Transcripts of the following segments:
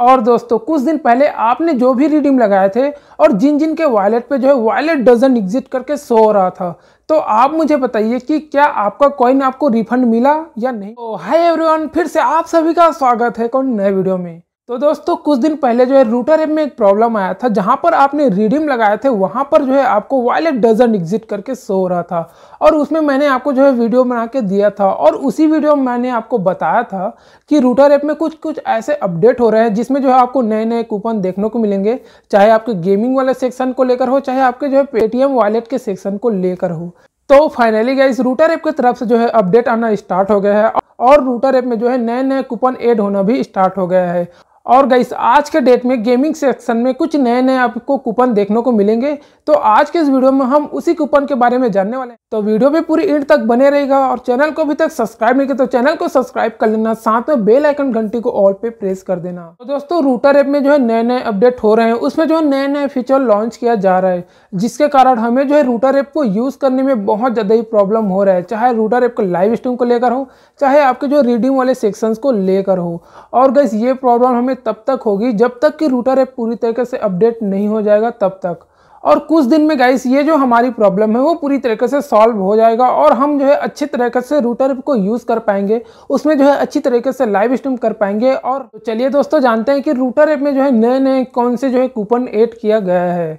और दोस्तों कुछ दिन पहले आपने जो भी रिडीम लगाए थे और जिन जिन के वॉलेट पे जो है वॉलेट डजन एग्जिट करके सो हो रहा था तो आप मुझे बताइए कि क्या आपका कॉइन आपको रिफंड मिला या नहीं तो हाय एवरीवन फिर से आप सभी का स्वागत है कौन नए वीडियो में तो दोस्तों कुछ दिन पहले जो है रूटर ऐप में एक प्रॉब्लम आया था जहां पर आपने रिडीम लगाए थे वहां पर जो है आपको वॉलेट डजन एग्जिट करके सो हो रहा था और उसमें मैंने आपको जो है वीडियो बना के दिया था और उसी वीडियो में मैंने आपको बताया था कि रूटर ऐप में कुछ कुछ ऐसे अपडेट हो रहे हैं जिसमें जो है आपको नए नए कूपन देखने को मिलेंगे चाहे आपके गेमिंग वाले सेक्शन को लेकर हो चाहे आपके जो है पेटीएम वॉलेट के सेक्शन को लेकर हो तो फाइनली गया रूटर ऐप की तरफ से जो है अपडेट आना स्टार्ट हो गया है और रूटर ऐप में जो है नए नए कूपन एड होना भी स्टार्ट हो गया है और गाइस आज के डेट में गेमिंग सेक्शन में कुछ नए नए आपको कूपन देखने को मिलेंगे तो आज के इस वीडियो में हम उसी कूपन के बारे में जानने वाले हैं तो वीडियो भी पूरी एंड तक बने रहेगा और चैनल को अभी तक सब्सक्राइब नहीं किया तो चैनल को सब्सक्राइब कर लेना साथ में बेल आइकन घंटी को ऑल पे प्रेस कर देना तो दोस्तों रूटर ऐप में जो है नए नए अपडेट हो रहे हैं उसमें जो है नए नए फीचर लॉन्च किया जा रहा है जिसके कारण हमें जो है रूटर ऐप को यूज़ करने में बहुत ज़्यादा ही प्रॉब्लम हो रहा है चाहे रूटर ऐप को लाइव स्ट्रीम को लेकर हो चाहे आपके जो रीडिंग वाले सेक्शन को लेकर हो और गैस ये प्रॉब्लम हमें में तब तक होगी जब तक कि रूटर ऐप पूरी तरीके से अपडेट नहीं हो जाएगा तब तक और कुछ दिन में गाइस ये जो हमारी प्रॉब्लम है वो पूरी तरीके से सॉल्व हो जाएगा और हम जो है अच्छे तरीके से रूटर को यूज़ कर पाएंगे उसमें जो है अच्छी तरीके से लाइव स्ट्रीम कर पाएंगे और चलिए दोस्तों जानते हैं कि रूटर ऐप में जो है नए नए कौन से जो है कूपन ऐड किया गया है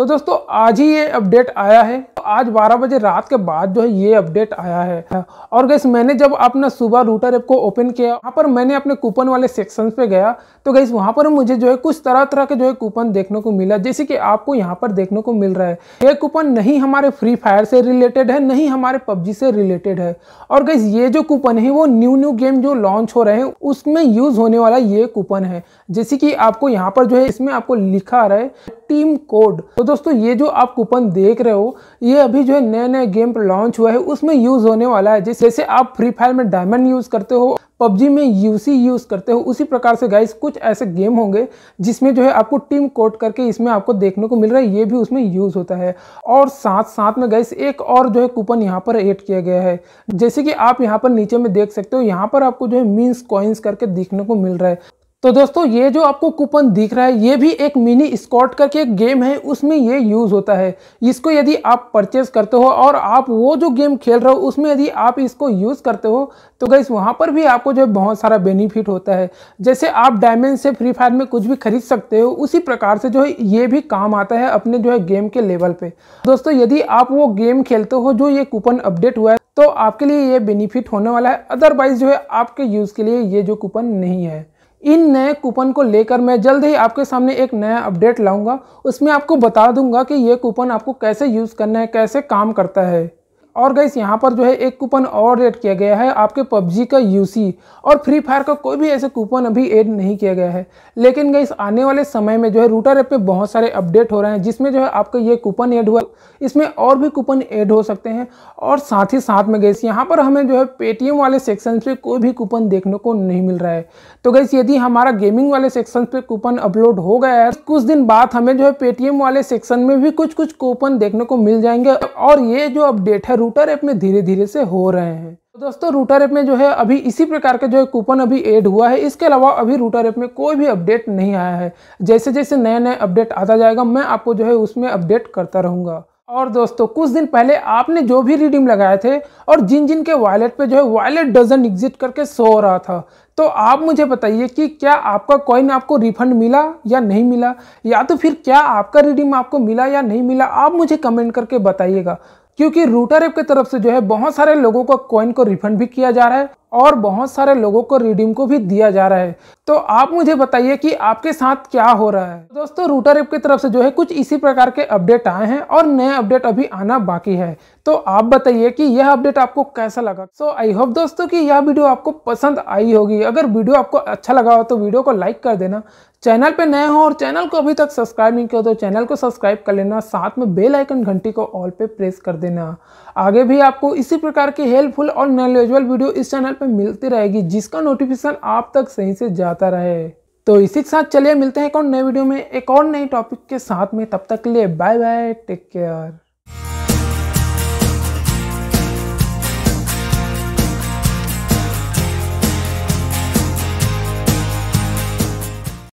तो दोस्तों आज ही ये अपडेट आया है तो आज 12 बजे रात के बाद जो है ये अपडेट आया है और गैस मैंने जब अपना सुबह रूटर ऐप को ओपन किया वहाँ पर मैंने अपने कूपन वाले सेक्शन पे गया तो गैस वहाँ पर मुझे जो है कुछ तरह तरह के जो है कूपन देखने को मिला जैसे कि आपको यहाँ पर देखने को मिल रहा है ये कूपन नहीं हमारे फ्री फायर से रिलेटेड है नहीं हमारे पबजी से रिलेटेड है और गैस ये जो कूपन है वो न्यू न्यू गेम जो लॉन्च हो रहे हैं उसमें यूज होने वाला ये कूपन है जैसे कि आपको यहाँ पर जो है इसमें आपको लिखा आ रहा है टीम कोड तो दोस्तों ये जो आप कूपन देख रहे हो ये अभी जो है नए नए गेम पर लॉन्च हुआ है उसमें यूज होने वाला है जैसे आप फ्री फायर में डायमंड यूज करते हो पबजी में यूसी यूज़ करते हो उसी प्रकार से गाइस कुछ ऐसे गेम होंगे जिसमें जो है आपको टीम कोड करके इसमें आपको देखने को मिल रहा है ये भी उसमें यूज़ होता है और साथ साथ में गाइस एक और जो है कूपन यहाँ पर ऐड किया गया है जैसे कि आप यहाँ पर नीचे में देख सकते हो यहाँ पर आपको जो है मीन्स कॉइन्स करके देखने को मिल रहा है तो दोस्तों ये जो आपको कूपन दिख रहा है ये भी एक मिनी स्कॉट करके एक गेम है उसमें ये यूज़ होता है इसको यदि आप परचेज करते हो और आप वो जो गेम खेल रहे हो उसमें यदि आप इसको यूज़ करते हो तो गई वहाँ पर भी आपको जो है बहुत सारा बेनिफिट होता है जैसे आप डायमंड से फ्री फायर में कुछ भी खरीद सकते हो उसी प्रकार से जो है ये भी काम आता है अपने जो है गेम के लेवल पर दोस्तों यदि आप वो गेम खेलते हो जो ये कूपन अपडेट हुआ है तो आपके लिए ये बेनिफिट होने वाला है अदरवाइज़ जो है आपके यूज़ के लिए ये जो कूपन नहीं है इन नए कूपन को लेकर मैं जल्द ही आपके सामने एक नया अपडेट लाऊंगा उसमें आपको बता दूंगा कि ये कूपन आपको कैसे यूज़ करना है कैसे काम करता है और गैस यहाँ पर जो है एक कूपन और ऐड किया गया है आपके पबजी का यूसी और फ्री फायर का कोई भी ऐसे कूपन अभी ऐड नहीं किया गया है लेकिन गैस आने वाले समय में जो है रूटर ऐप पे बहुत सारे अपडेट हो रहे हैं जिसमें जो है आपका ये कूपन ऐड हुआ इसमें और भी कूपन ऐड हो सकते हैं और साथ ही साथ में गैस यहाँ पर हमें जो है पेटीएम वाले सेक्शन पर कोई भी कूपन देखने को नहीं मिल रहा है तो गैस यदि हमारा गेमिंग वाले सेक्शन पर कूपन अपलोड हो गया है कुछ दिन बाद हमें जो है पेटीएम वाले सेक्शन में भी कुछ कुछ कूपन देखने को मिल जाएंगे और ये जो अपडेट है रूटर ऐप में धीरे धीरे से हो रहे हैं तो दोस्तों रूटर ऐप में जो है अभी इसी प्रकार के जो है कूपन अभी ऐड हुआ है इसके अलावा अभी रूटर ऐप में कोई भी अपडेट नहीं आया है जैसे जैसे नए नए अपडेट आता जाएगा मैं आपको जो है उसमें अपडेट करता रहूँगा और दोस्तों कुछ दिन पहले आपने जो भी रिडीम लगाए थे और जिन जिन के वॉलेट पे जो है वॉलेट डजन एग्जिट करके सो रहा था तो आप मुझे बताइए कि क्या आपका कॉइन आपको रिफंड मिला या नहीं मिला या तो फिर क्या आपका रिडीम आपको मिला या नहीं मिला आप मुझे कमेंट करके बताइएगा क्योंकि रूटर ऐप की तरफ से जो है बहुत सारे लोगों को कॉइन को रिफंड भी किया जा रहा है और बहुत सारे लोगों को रिडीम को भी दिया जा रहा है तो आप मुझे बताइए कि आपके साथ क्या हो रहा है तो दोस्तों रूटर ऐप की तरफ से जो है कुछ इसी प्रकार के अपडेट आए हैं और नए अपडेट अभी आना बाकी है तो आप बताइए कि यह अपडेट आपको कैसा लगा सो आई होप दोस्तों कि यह वीडियो आपको पसंद आई होगी अगर वीडियो आपको अच्छा लगा हो तो वीडियो को लाइक कर देना चैनल पे नए हो और चैनल को अभी तक सब्सक्राइब नहीं किया तो चैनल को सब्सक्राइब कर लेना साथ में बेल आइकन घंटी को ऑल पे प्रेस कर देना आगे भी आपको इसी प्रकार की हेल्पफुल और नॉलेजल वीडियो इस चैनल पे मिलती रहेगी जिसका नोटिफिकेशन आप तक सही से जाता रहे तो इसी के साथ चलिए मिलते हैं एक और नए वीडियो में एक और नए टॉपिक के साथ में तब तक के लिए बाय बाय टेक केयर